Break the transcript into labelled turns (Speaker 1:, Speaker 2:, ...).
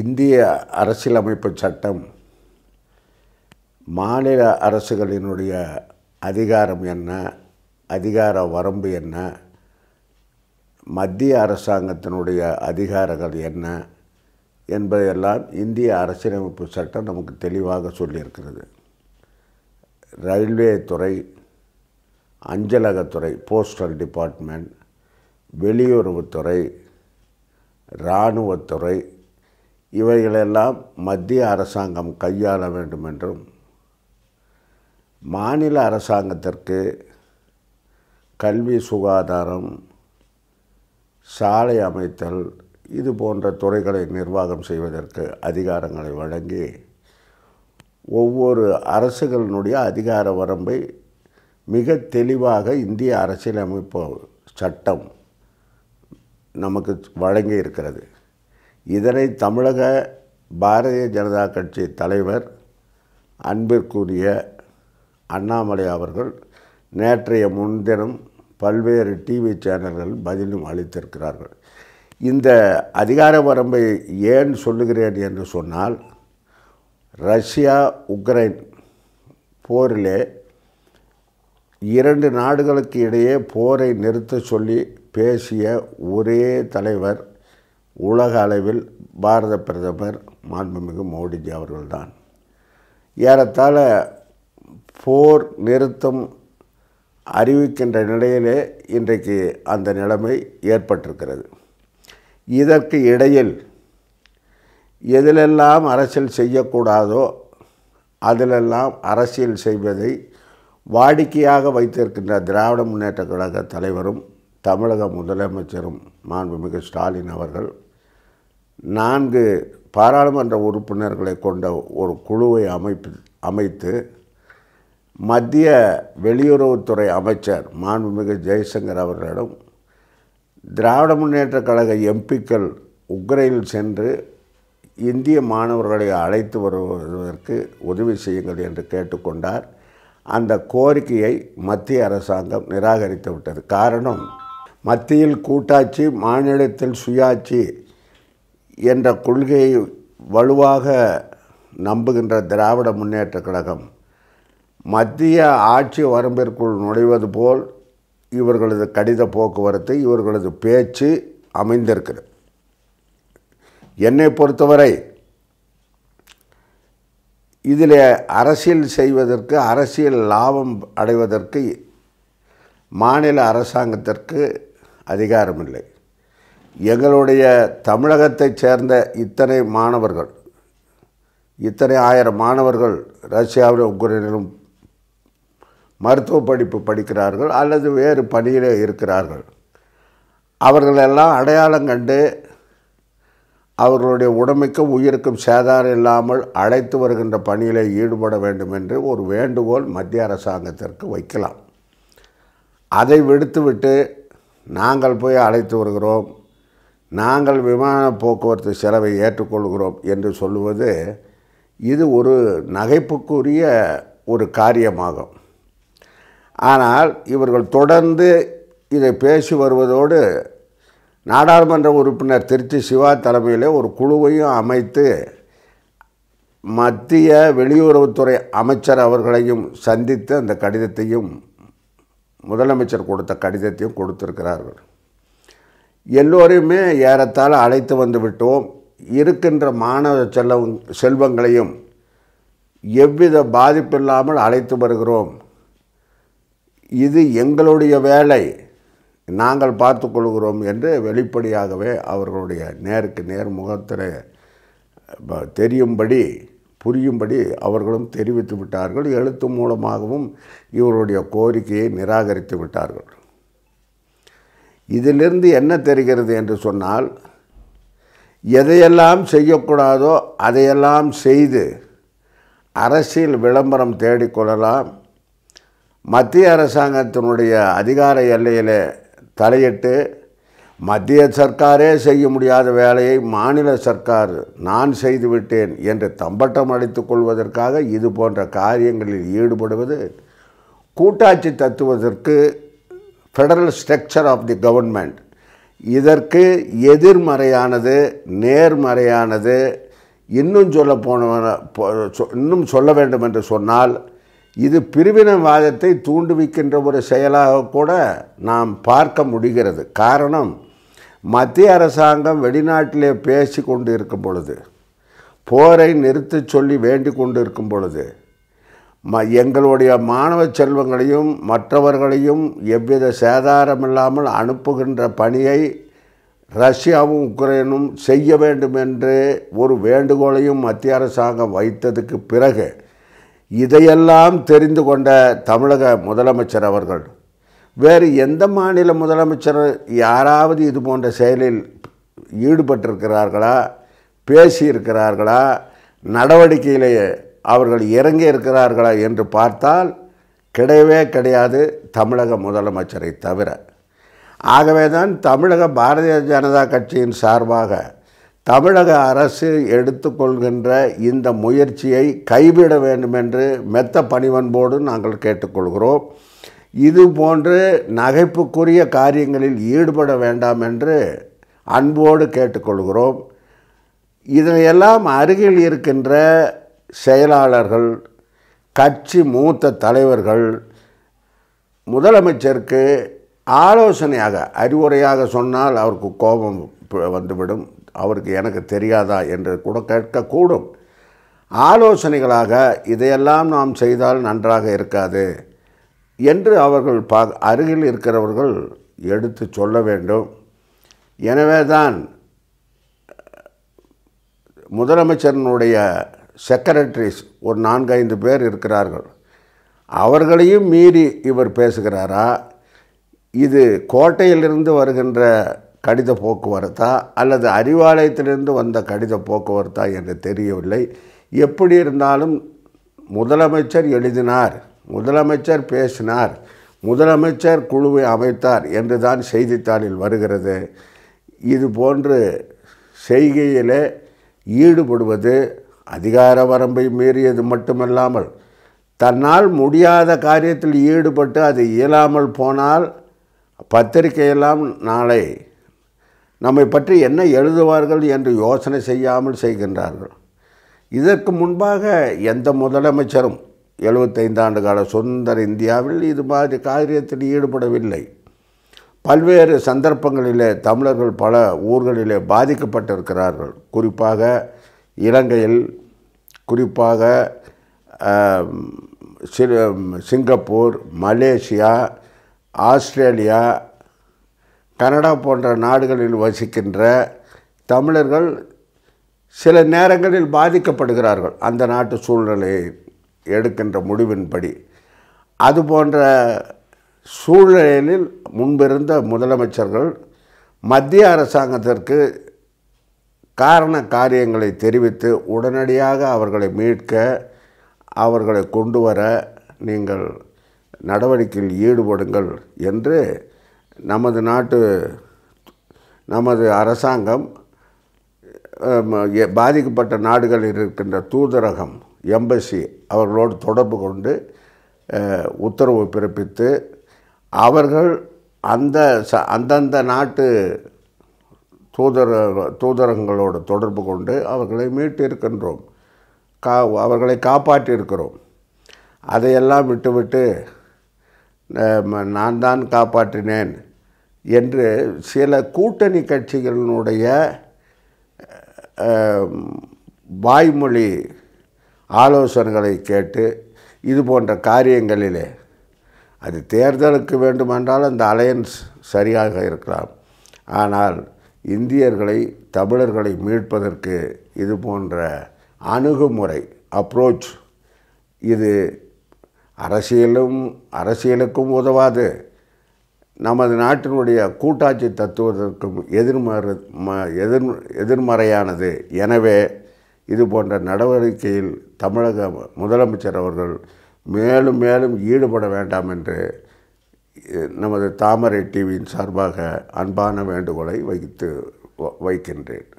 Speaker 1: இந்திய அரசியலமைப்பு சட்டம் மாநில அரசுகளினுடைய அதிகாரம் என்ன அதிகார வரம்பு என்ன மத்திய அரசாங்கத்தினுடைய அதிகாரங்கள் என்ன என்பதையெல்லாம் இந்திய அரசியலமைப்பு சட்டம் நமக்கு தெளிவாக சொல்லியிருக்கிறது ரயில்வே துறை அஞ்சலகத்துறை போஸ்டல் டிபார்ட்மெண்ட் வெளியுறவுத்துறை இராணுவத்துறை இவைகளெல்லாம் மத்திய அரசாங்கம் கையாள வேண்டும் என்றும் மாநில அரசாங்கத்திற்கு கல்வி சுகாதாரம் சாலை அமைத்தல் இது போன்ற துறைகளை நிர்வாகம் செய்வதற்கு அதிகாரங்களை வழங்கி ஒவ்வொரு அரசுகளினுடைய அதிகார வரம்பை மிக தெளிவாக இந்திய அரசியலமைப்பு சட்டம் நமக்கு வழங்கி இருக்கிறது இதனை தமிழக பாரதிய ஜனதா கட்சி தலைவர் அன்பிற்குரிய அண்ணாமலை அவர்கள் நேற்றைய முன்தினம் பல்வேறு டிவி சேனல்கள் பதிலும் அளித்திருக்கிறார்கள் இந்த அதிகார வரம்பை ஏன் சொல்லுகிறேன் என்று சொன்னால் ரஷ்யா உக்ரைன் போரிலே இரண்டு நாடுகளுக்கு இடையே போரை நிறுத்த சொல்லி பேசிய ஒரே தலைவர் உலக அளவில் பாரத பிரதமர் மாண்புமிகு மோடிஜி அவர்கள்தான் ஏறத்தாழ போர் நிறுத்தம் அறிவிக்கின்ற நிலையிலே இன்றைக்கு அந்த நிலைமை ஏற்பட்டிருக்கிறது இதற்கு இடையில் எதிலெல்லாம் அரசியல் செய்யக்கூடாதோ அதிலெல்லாம் அரசியல் செய்வதை வாடிக்கையாக வைத்திருக்கின்ற திராவிட முன்னேற்ற கழக தலைவரும் தமிழக முதலமைச்சரும் மாண்புமிகு ஸ்டாலின் அவர்கள் நான்கு பாராளுமன்ற உறுப்பினர்களை கொண்ட ஒரு குழுவை அமைப்பு அமைத்து மத்திய வெளியுறவுத்துறை அமைச்சர் மாண்புமிகு ஜெய்சங்கர் அவர்களிடம் திராவிட முன்னேற்ற கழக எம்பிக்கள் உக்ரைனில் சென்று இந்திய மாணவர்களை அழைத்து வருவதற்கு உதவி செய்யுங்கள் என்று கேட்டுக்கொண்டார் அந்த கோரிக்கையை மத்திய அரசாங்கம் நிராகரித்து விட்டது காரணம் மத்தியில் கூட்டாட்சி மாநிலத்தில் சுயாட்சி என்ற கொள்கையை வலுவாக நம்புகின்ற திராவிட முன்னேற்ற கழகம் மத்திய ஆட்சி வரம்பிற்குள் நுழைவது போல் இவர்களது கடித போக்குவரத்து இவர்களது பேச்சு அமைந்திருக்கிறது என்னை பொறுத்தவரை இதில் அரசியல் செய்வதற்கு அரசியல் லாபம் அடைவதற்கு மாநில அரசாங்கத்திற்கு அதிகாரமில்லை எங்களுடைய தமிழகத்தைச் சேர்ந்த இத்தனை மாணவர்கள் இத்தனை ஆயிரம் மாணவர்கள் ரஷ்யாவிலும் உக்ரைனிலும் மருத்துவ படிப்பு படிக்கிறார்கள் அல்லது வேறு பணியில் இருக்கிறார்கள் அவர்களெல்லாம் அடையாளம் கண்டு அவர்களுடைய உடமைக்கும் உயிருக்கும் சேதாரம் இல்லாமல் அழைத்து வருகின்ற பணியில் ஈடுபட வேண்டும் என்று ஒரு வேண்டுகோள் மத்திய அரசாங்கத்திற்கு வைக்கலாம் அதை விடுத்துவிட்டு நாங்கள் போய் அழைத்து வருகிறோம் நாங்கள் விமான போக்குவரத்து செலவை ஏற்றுக்கொள்கிறோம் என்று சொல்லுவது இது ஒரு நகைப்புக்குரிய ஒரு காரியமாகும் ஆனால் இவர்கள் தொடர்ந்து இதை பேசி வருவதோடு நாடாளுமன்ற உறுப்பினர் திருச்சி சிவா தலைமையிலே ஒரு குழுவையும் அமைத்து மத்திய வெளியுறவுத்துறை அமைச்சர் அவர்களையும் சந்தித்து அந்த கடிதத்தையும் முதலமைச்சர் கொடுத்த கடிதத்தையும் கொடுத்திருக்கிறார்கள் எல்லோரையுமே ஏறத்தாழ அழைத்து வந்து விட்டோம் இருக்கின்ற மாணவ செல்ல செல்வங்களையும் எவ்வித பாதிப்பில்லாமல் அழைத்து வருகிறோம் இது எங்களுடைய வேலை நாங்கள் பார்த்து கொள்கிறோம் என்று வெளிப்படையாகவே அவர்களுடைய நேருக்கு நேர் முகத்தில் தெரியும்படி புரியும்படி அவர்களும் தெரிவித்து விட்டார்கள் எழுத்து மூலமாகவும் இவருடைய கோரிக்கையை நிராகரித்து விட்டார்கள் இதிலிருந்து என்ன தெரிகிறது என்று சொன்னால் எதையெல்லாம் செய்யக்கூடாதோ அதையெல்லாம் செய்து அரசியல் விளம்பரம் தேடிக்கொள்ளலாம் மத்திய அரசாங்கத்தினுடைய அதிகார எல்லையில் தலையிட்டு மத்திய சர்க்காரே செய்ய முடியாத வேலையை மாநில சர்க்கார் நான் செய்துவிட்டேன் என்று தம்பட்டம் அடித்து கொள்வதற்காக இது போன்ற காரியங்களில் ஈடுபடுவது கூட்டாட்சி தத்துவதற்கு federal structure of the government இதற்கு எதிர்மறையானது நேர்மறையானது இன்னும் சொல்ல போன இன்னும் சொல்ல வேண்டும் என்று சொன்னால் இது பிரிவினவாதத்தை தூண்டுவிக்கின்ற ஒரு செயலாக கூட நாம் பார்க்க முடிகிறது காரணம் மத்திய அரசாங்கம் வெளிநாட்டிலே பேசி கொண்டு இருக்கும் பொழுது போரை நிறுத்த சொல்லி வேண்டிக் கொண்டு இருக்கும் பொழுது ம எங்களுடைய மாணவ செல்வங்களையும் மற்றவர்களையும் எவ்வித சேதாரமில்லாமல் அனுப்புகின்ற பணியை ரஷ்யாவும் உக்ரைனும் செய்ய வேண்டும் என்று ஒரு வேண்டுகோளையும் மத்திய அரசாங்கம் வைத்ததுக்கு பிறகு இதையெல்லாம் தெரிந்து கொண்ட தமிழக முதலமைச்சர் அவர்கள் வேறு எந்த மாநில முதலமைச்சர் யாராவது இது போன்ற செயலில் ஈடுபட்டிருக்கிறார்களா பேசியிருக்கிறார்களா நடவடிக்கையிலேயே அவர்கள் இறங்கி இருக்கிறார்களா என்று பார்த்தால் கிடையவே கிடையாது தமிழக முதலமைச்சரை தவிர ஆகவே தான் தமிழக பாரதிய ஜனதா கட்சியின் சார்பாக தமிழக அரசு எடுத்துக்கொள்கின்ற இந்த முயற்சியை கைவிட வேண்டும் என்று மெத்த பணிவன்போடு நாங்கள் கேட்டுக்கொள்கிறோம் இது போன்று நகைப்புக்குரிய காரியங்களில் ஈடுபட வேண்டாம் என்று அன்போடு கேட்டுக்கொள்கிறோம் இதனையெல்லாம் அருகில் இருக்கின்ற செயலாளர்கள் கட்சி மூத்த தலைவர்கள் முதலமைச்சருக்கு ஆலோசனையாக அறிவுரையாக சொன்னால் அவருக்கு கோபம் வந்துவிடும் அவருக்கு எனக்கு தெரியாதா என்று கூட கேட்கக்கூடும் ஆலோசனைகளாக இதையெல்லாம் நாம் செய்தால் நன்றாக இருக்காது என்று அவர்கள் பா அருகில் இருக்கிறவர்கள் எடுத்து சொல்ல வேண்டும் எனவே தான் முதலமைச்சரனுடைய செக்ரட்டரிஸ் ஒரு நான்கைந்து பேர் இருக்கிறார்கள் அவர்களையும் மீறி இவர் பேசுகிறாரா இது கோட்டையிலிருந்து வருகின்ற கடித போக்குவரத்தா அல்லது அறிவாலயத்திலிருந்து வந்த கடித போக்குவரத்தா என்று தெரியவில்லை எப்படி இருந்தாலும் முதலமைச்சர் எழுதினார் முதலமைச்சர் பேசினார் முதலமைச்சர் குழுவை அமைத்தார் என்றுதான் செய்தித்தாளில் வருகிறது இது போன்று செய்கையிலே ஈடுபடுவது அதிகார வரம்பை மீறியது மட்டுமல்லாமல் தன்னால் முடியாத காரியத்தில் ஈடுபட்டு அது இயலாமல் போனால் பத்திரிகையெல்லாம் நாளை நம்மை பற்றி என்ன எழுதுவார்கள் என்று யோசனை செய்யாமல் செய்கின்றார்கள் இதற்கு முன்பாக எந்த முதலமைச்சரும் எழுபத்தைந்து ஆண்டு கால சுதந்திர இந்தியாவில் இது மாதிரி காரியத்தில் ஈடுபடவில்லை பல்வேறு சந்தர்ப்பங்களிலே தமிழர்கள் பல ஊர்களிலே பாதிக்கப்பட்டிருக்கிறார்கள் குறிப்பாக இலங்கையில் குறிப்பாக சிங்கப்பூர் மலேசியா ஆஸ்திரேலியா கனடா போன்ற நாடுகளில் வசிக்கின்ற தமிழர்கள் சில நேரங்களில் பாதிக்கப்படுகிறார்கள் அந்த நாட்டு சூழ்நிலையை எடுக்கின்ற முடிவின்படி அது போன்ற சூழ்நிலையில் முன்பிருந்த முதலமைச்சர்கள் மத்திய அரசாங்கத்திற்கு காரண காரியங்களை தெரிவித்து உடனடியாக அவர்களை மீட்க அவர்களை கொண்டு வர நீங்கள் நடவடிக்கையில் ஈடுபடுங்கள் என்று நமது நாட்டு நமது அரசாங்கம் பாதிக்கப்பட்ட நாடுகளில் இருக்கின்ற தூதரகம் எம்பசி அவர்களோடு தொடர்பு கொண்டு உத்தரவு பிறப்பித்து அவர்கள் அந்த ச அந்தந்த நாட்டு தூதர தூதரங்களோடு தொடர்பு கொண்டு அவர்களை மீட்டிருக்கின்றோம் கா அவர்களை காப்பாற்றியிருக்கிறோம் அதையெல்லாம் விட்டுவிட்டு நான் தான் காப்பாற்றினேன் என்று சில கூட்டணி கட்சிகளினுடைய வாய்மொழி ஆலோசனைகளை கேட்டு இது போன்ற காரியங்களிலே அது தேர்தலுக்கு வேண்டுமென்றால் அந்த அலையன்ஸ் சரியாக இருக்கலாம் ஆனால் இந்தியர்களை தமிழர்களை மீட்பதற்கு இது போன்ற அணுகுமுறை அப்ரோச் இது அரசியலும் அரசியலுக்கும் உதவாது நமது நாட்டினுடைய கூட்டாட்சி தத்துவத்திற்கும் எதிர்மறு ம எதிர் எதிர்மறையானது எனவே இது போன்ற நடவடிக்கையில் தமிழக முதலமைச்சர் அவர்கள் மேலும் மேலும் ஈடுபட வேண்டாம் என்று நமது தாமரை டிவியின் சார்பாக அன்பான வேண்டுகோளை வைத்து வைக்கின்றேன்